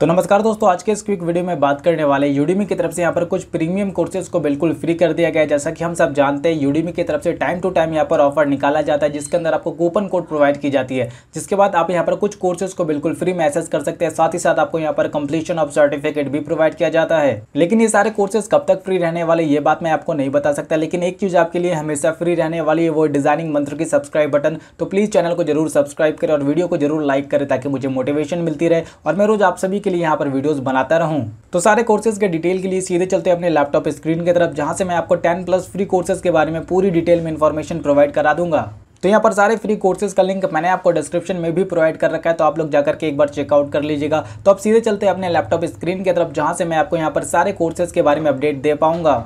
तो नमस्कार दोस्तों आज के इस क्विक वीडियो में बात करने वाले यूडीमी की तरफ से यहाँ पर कुछ प्रीमियम कोर्सेज को बिल्कुल फ्री कर दिया गया है जैसा कि हम सब जानते हैं यूडीमी की तरफ से टाइम टू टाइम यहाँ पर ऑफर निकाला जाता है जिसके अंदर आपको कूपन कोड प्रोवाइड की जाती है जिसके बाद आप यहाँ पर कुछ कोर्सेज को बिल्कुल फ्री मैसेज कर सकते हैं साथ ही साथ आपको यहाँ पर कंप्लीशन ऑफ सर्टिफिकेट भी प्रोवाइड किया जाता है लेकिन ये सारे कोर्सेज कब तक फ्री रहने वाले ये बात मैं आपको नहीं बता सकता लेकिन एक चीज़ आपके लिए हमेशा फ्री रहने वाली है वो डिजाइनिंग मंत्र की सब्सक्राइब बटन तो प्लीज़ चैनल को जरूर सब्सक्राइब करें और वीडियो को जरूर लाइक करें ताकि मुझे मोटिवेशन मिलती रहे और मैं रोज आप सभी लिए यहाँ पर वीडियोस बनाता रहूँ तो सारे कोर्सेज के डिटेल के लिए सीधे चलते अपने लैपटॉप स्क्रीन की तरफ जहाँ से मैं आपको टेन प्लस फ्री कोर्सेज के बारे में पूरी डिटेल में इन्फॉर्मेशन प्रोवाइड करा दूंगा तो यहाँ पर सारे फ्री कोर्सेज का लिंक मैंने आपको डिस्क्रिप्शन में भी प्रोवाइड कर रखा है तो आप लोग जाकर के एक बार चेकआउट कर लीजिएगा तो आप सीधे चलते अपने लैपटॉप स्क्रीन की तरफ जहाँ से मैं आपको यहाँ पर सारे कोर्सेज के बारे में अपडेट दे पाऊंगा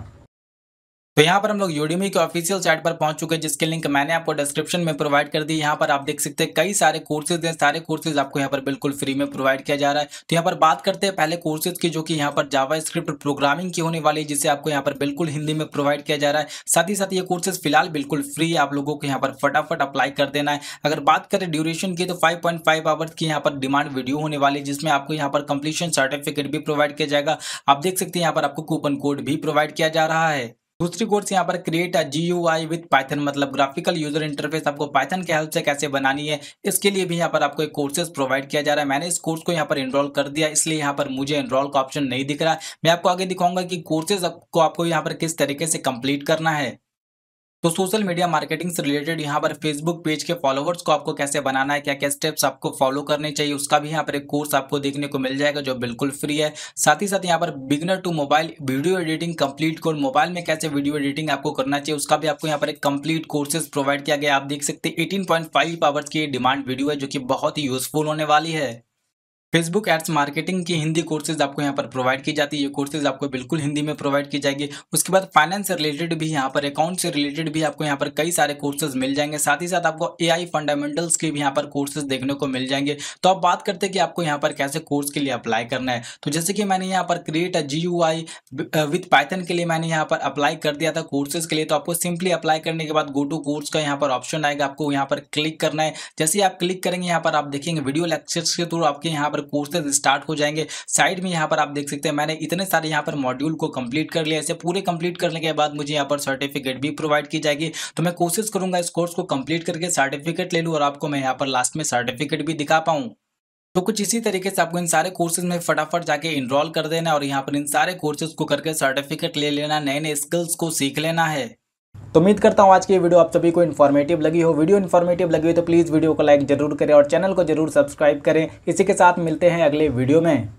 तो यहाँ पर हम लोग यूडीमी के ऑफिशियल साइट पर पहुंच चुके हैं जिसके लिंक मैंने आपको डिस्क्रिप्शन में प्रोवाइड कर दी यहाँ पर आप देख सकते हैं कई सारे कोर्सेज हैं सारे कोर्सेज आपको यहाँ पर बिल्कुल फ्री में प्रोवाइड किया जा रहा है तो यहाँ पर बात करते हैं पहले कोर्सेज की जो कि यहाँ पर जावा स्क्रिप्ट प्रोग्रामिंग की होने वाली है जिसे आपको यहाँ पर बिल्कुल हिंदी में प्रोवाइड किया जा रहा है साथ ही साथ ये कोर्सेज फिलहाल बिल्कुल फ्री है आप लोगों को यहाँ पर फटाफट अप्लाई कर देना है अगर बात करें ड्यूरेशन की तो फाइव पॉइंट आवर्स की यहाँ पर डिमांड वीडियो होने वाली है जिसमें आपको यहाँ पर कंप्लीशन सर्टिफिकेट भी प्रोवाइड किया जाएगा आप देख सकते हैं यहाँ पर आपको कूपन कोड भी प्रोवाइड किया जा रहा है दूसरी कोर्स यहाँ पर create a G U I with Python मतलब ग्राफिकल यूजर इंटरफेस आपको पाइथन के हेल्प से कैसे बनानी है इसके लिए भी यहाँ पर आपको एक कोर्सेज प्रोवाइड किया जा रहा है मैंने इस कोर्स को यहाँ पर इनरोल कर दिया इसलिए यहाँ पर मुझे इनरोल का ऑप्शन नहीं दिख रहा मैं आपको आगे दिखाऊंगा कि कोर्सेज को आपको यहाँ पर किस तरीके से कंप्लीट करना है तो सोशल मीडिया मार्केटिंग से रिलेटेड यहाँ पर फेसबुक पेज के फॉलोवर्स को आपको कैसे बनाना है क्या क्या स्टेप्स आपको फॉलो करने चाहिए उसका भी यहाँ पर एक कोर्स आपको देखने को मिल जाएगा जो बिल्कुल फ्री है साथ ही साथ यहाँ पर beginner to mobile video editing complete course mobile में कैसे वीडियो एडिटिंग आपको करना चाहिए उसका भी आपको यहाँ पर एक कंप्लीट कोर्सेज प्रोवाइड किया गया आप देख सकते हैं एटीन पॉइंट फाइव आवर्स की डिमांड वीडियो है जो कि बहुत ही यूजफुल होने वाली है फेसबुक एड्स मार्केटिंग की हिंदी कोर्सेज आपको यहाँ पर प्रोवाइड की जाती है ये कोर्सेज आपको बिल्कुल हिंदी में प्रोवाइड की जाएगी उसके बाद फाइनेंस से रिलेटेड भी यहाँ पर अकाउंट से रिलेटेड भी आपको यहाँ पर कई सारे कोर्सेज मिल जाएंगे साथ ही साथ आपको एआई फंडामेंटल्स के भी यहाँ पर कोर्सेज देखने को मिल जाएंगे तो आप बात करते हैं कि आपको यहाँ पर कैसे कोर्स के लिए अप्लाई करना है तो जैसे कि मैंने यहाँ पर create a G U I with Python के लिए मैंने यहाँ पर अप्लाई कर दिया था कोर्सेज के लिए तो आपको सिंपली अप्लाई करने के बाद गो टू कोर्स का यहाँ पर ऑप्शन आएगा आपको यहाँ पर क्लिक करना है जैसे ही आप क्लिक करेंगे यहाँ पर आप देखेंगे वीडियो लेक्चर्स के थ्रू आपके यहाँ पर कोर्सेज स्टार्ट हो जाएंगे साइड में यहाँ पर आप देख सकते हैं मैंने इतने सारे यहाँ पर मॉड्यूल को कंप्लीट कर लिया इसे पूरे कंप्लीट करने के बाद मुझे यहाँ पर सर्टिफिकेट भी प्रोवाइड की जाएगी तो मैं कोशिश करूंगा इस कोर्स को कंप्लीट करके सर्टिफिकेट ले लूँ और आपको मैं यहाँ पर लास्ट में सर्टिफिकेट भी दिखा पाऊँ तो कुछ इसी तरीके से आपको इन सारे कोर्सेज में फटाफट जाके इनरोल कर देना और यहाँ पर इन सारे कोर्सेज को करके सर्टिफिकेट ले लेना नए नए स्किल्स को सीख लेना है तो उम्मीद करता हूँ आज की वीडियो आप सभी को इन्फॉर्मेटिव लगी हो वीडियो इन्फॉर्मेटिव लगी हो तो प्लीज़ वीडियो को लाइक जरूर करें और चैनल को जरूर सब्सक्राइब करें इसी के साथ मिलते हैं अगले वीडियो में